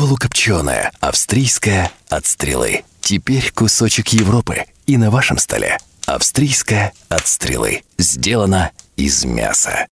полукопченая австрийская от стрелы. Теперь кусочек Европы и на вашем столе. австрийская от стрелы. Сделано из мяса.